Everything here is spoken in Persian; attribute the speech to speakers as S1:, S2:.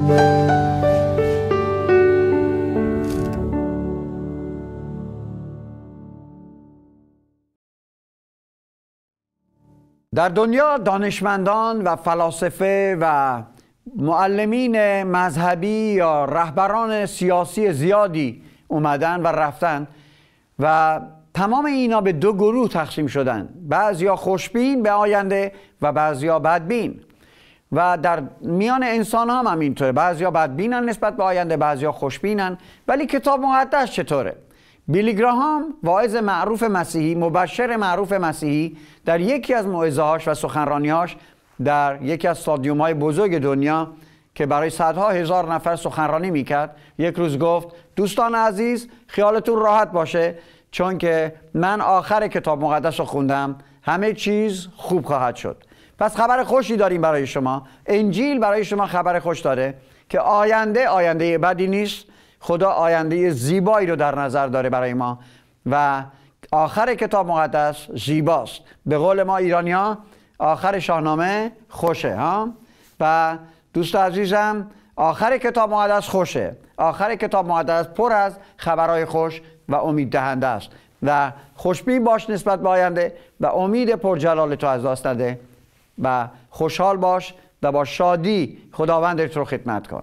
S1: در دنیا دانشمندان و فلاسفه و معلمین مذهبی یا رهبران سیاسی زیادی اومدن و رفتن و تمام اینا به دو گروه تقسیم شدن بعضیا خوشبین به آینده و بعضیا بدبین و در میان انسان هم اینطوره، بعضیا بدبینن نسبت به آینده بعضیا خوشبینن ولی کتاب مقدس چطوره بیلیگراهام واعظ معروف مسیحی مبشر معروف مسیحی در یکی از موعظه‌هاش و سخنرانیهاش در یکی از های بزرگ دنیا که برای صدها هزار نفر سخنرانی میکرد یک روز گفت دوستان عزیز خیالتون راحت باشه چون که من آخر کتاب مقدس رو خوندم همه چیز خوب خواهد شد پس خبر خوشی داریم برای شما انجیل برای شما خبر خوش داره که آینده آینده بدی نیست خدا آینده زیبایی رو در نظر داره برای ما و آخر کتاب مقدس زیباست به قول ما ایرانیا آخر شاهنامه خوشه ها و دوست عزیزم آخر کتاب مقدس خوشه آخر کتاب مقدس پر از خبرهای خوش و امید دهنده است و خوشبین باش نسبت به آینده و امید پر جلال تو از دست نده و خوشحال باش و با شادی خداوندت رو خدمت کن